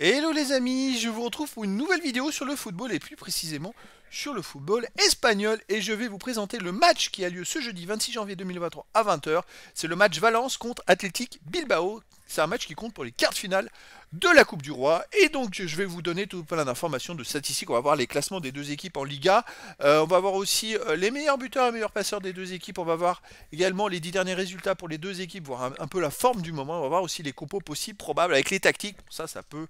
Hello les amis, je vous retrouve pour une nouvelle vidéo sur le football et plus précisément sur le football espagnol et je vais vous présenter le match qui a lieu ce jeudi 26 janvier 2023 à 20h. C'est le match Valence contre Athletic Bilbao. C'est un match qui compte pour les quarts de finale de la Coupe du Roi. Et donc je vais vous donner tout plein d'informations, de statistiques. On va voir les classements des deux équipes en Liga. Euh, on va voir aussi euh, les meilleurs buteurs et meilleurs passeurs des deux équipes. On va voir également les dix derniers résultats pour les deux équipes, voir un, un peu la forme du moment. On va voir aussi les compos possibles, probables, avec les tactiques. Ça, ça peut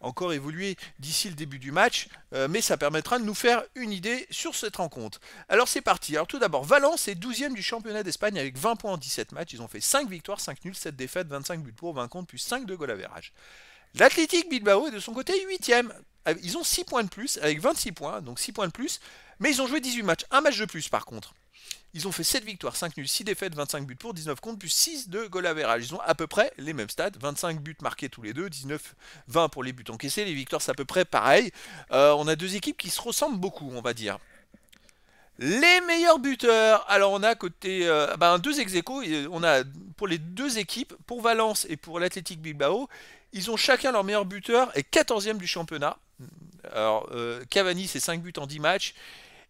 encore évolué d'ici le début du match, euh, mais ça permettra de nous faire une idée sur cette rencontre. Alors c'est parti. Alors tout d'abord, Valence est 12e du championnat d'Espagne avec 20 points en 17 matchs. Ils ont fait 5 victoires, 5 nuls, 7 défaites, 25 buts pour, 20 contre, plus 5 de goal à verrage. L'Athletic Bilbao est de son côté 8ème. Euh, ils ont 6 points de plus avec 26 points, donc 6 points de plus, mais ils ont joué 18 matchs, un match de plus par contre. Ils ont fait 7 victoires, 5 nuls, 6 défaites, 25 buts pour, 19 contre, plus 6 de Golavera Ils ont à peu près les mêmes stats, 25 buts marqués tous les deux, 19, 20 pour les buts encaissés, les victoires c'est à peu près pareil. Euh, on a deux équipes qui se ressemblent beaucoup, on va dire. Les meilleurs buteurs. Alors on a côté euh, ben, deux ex on a pour les deux équipes, pour Valence et pour l'Athletic Bilbao, ils ont chacun leur meilleur buteur et 14e du championnat. Alors euh, Cavani c'est 5 buts en 10 matchs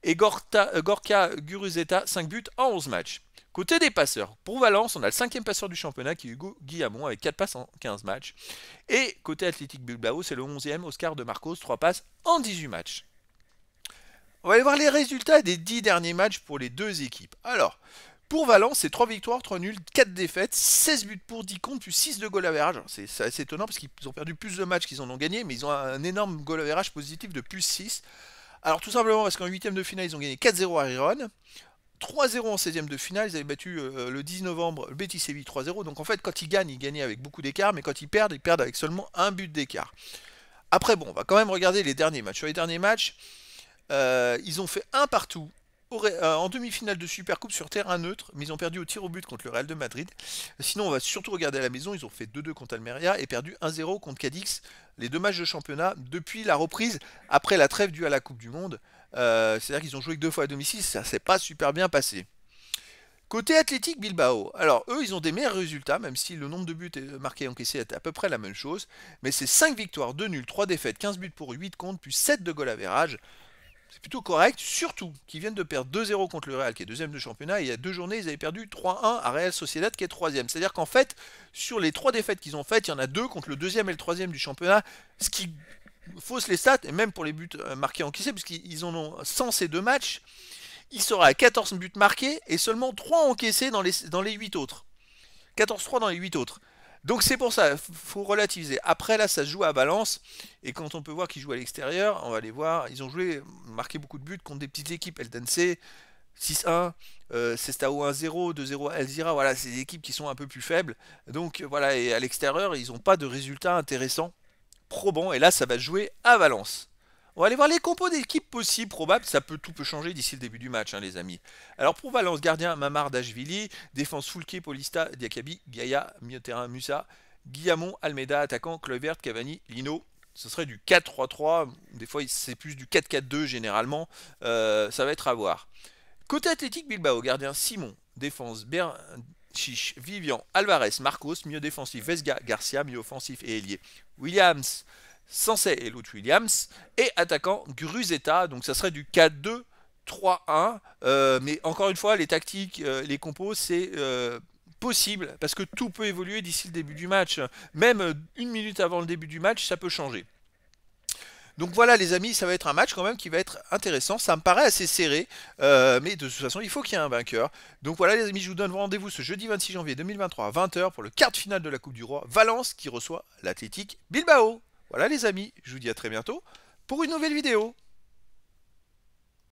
et euh, Gorka Guruzeta 5 buts en 11 matchs. Côté des passeurs, pour Valence, on a le cinquième passeur du championnat qui est Hugo Guillamon avec 4 passes en 15 matchs. Et côté Athletic Bilbao, c'est le 11e Oscar de Marcos, 3 passes en 18 matchs. On va aller voir les résultats des 10 derniers matchs pour les deux équipes. Alors, pour Valence, c'est 3 victoires, 3 nuls, 4 défaites, 16 buts pour 10 comptes, plus 6 de goal average. C'est assez étonnant parce qu'ils ont perdu plus de matchs qu'ils en ont gagné, mais ils ont un énorme goal average positif de plus 6. Alors tout simplement parce qu'en huitième de finale, ils ont gagné 4-0 à Riron. 3-0 en 16 e de finale, ils avaient battu euh, le 10 novembre le Betis Séville 3-0. Donc en fait, quand ils gagnent, ils gagnent avec beaucoup d'écart, mais quand ils perdent, ils perdent avec seulement un but d'écart. Après, bon, on va quand même regarder les derniers matchs. Sur les derniers matchs, euh, ils ont fait un partout euh, en demi-finale de Supercoupe sur terrain neutre, mais ils ont perdu au tir au but contre le Real de Madrid. Sinon, on va surtout regarder à la maison, ils ont fait 2-2 contre Almeria et perdu 1-0 contre Cadix, les deux matchs de championnat depuis la reprise après la trêve due à la Coupe du Monde. Euh, c'est-à-dire qu'ils ont joué que deux fois à domicile, ça s'est pas super bien passé. Côté athlétique Bilbao, alors eux ils ont des meilleurs résultats, même si le nombre de buts marqués et encaissés est à peu près la même chose, mais c'est 5 victoires, 2 nuls, 3 défaites, 15 buts pour 8 comptes, puis 7 de goal à verrage. C'est plutôt correct, surtout qu'ils viennent de perdre 2-0 contre le Real, qui est deuxième du championnat, et il y a deux journées, ils avaient perdu 3-1 à Real Sociedad, qui est troisième. C'est-à-dire qu'en fait, sur les trois défaites qu'ils ont faites, il y en a deux contre le deuxième et le troisième du championnat, ce qui fausse les stats, et même pour les buts euh, marqués encaissés, puisqu'ils en ont 100 ces deux matchs, il sera à 14 buts marqués et seulement 3 encaissés dans les, dans les 8 autres. 14-3 dans les 8 autres. Donc c'est pour ça, faut relativiser. Après là, ça se joue à Valence, et quand on peut voir qu'ils jouent à l'extérieur, on va les voir. Ils ont joué, marqué beaucoup de buts contre des petites équipes, Eldense 6-1, euh, Sestao 1-0, 2-0 Elzira. Voilà, c'est des équipes qui sont un peu plus faibles. Donc voilà, et à l'extérieur, ils n'ont pas de résultats intéressants, probants. Et là, ça va jouer à Valence. On va aller voir les compos d'équipe possibles, probables. Ça peut tout peut changer d'ici le début du match, hein, les amis. Alors pour Valence, gardien, Mamar, Dashvili. Défense, Foulquier, Polista, Diakabi, Gaïa, milieu terrain, Musa, Guillamon, Almeida, attaquant, Kluivert, Cavani, Lino. Ce serait du 4-3-3. Des fois, c'est plus du 4-4-2 généralement. Euh, ça va être à voir. Côté athlétique, Bilbao, gardien, Simon. Défense, Ber... Vivian, Alvarez, Marcos, Mieux défensif, Vesga, Garcia, Mieux offensif et Ailier. Williams, Sensei et Lute Williams, et attaquant Gruzeta, donc ça serait du 4-2. 3-1, euh, mais encore une fois, les tactiques, euh, les compos, c'est euh, possible, parce que tout peut évoluer d'ici le début du match. Même une minute avant le début du match, ça peut changer. Donc voilà les amis, ça va être un match quand même qui va être intéressant. Ça me paraît assez serré, mais de toute façon, il faut qu'il y ait un vainqueur. Donc voilà les amis, je vous donne rendez-vous ce jeudi 26 janvier 2023 à 20h pour le quart de finale de la Coupe du Roi, Valence qui reçoit l'Athletic Bilbao. Voilà les amis, je vous dis à très bientôt pour une nouvelle vidéo.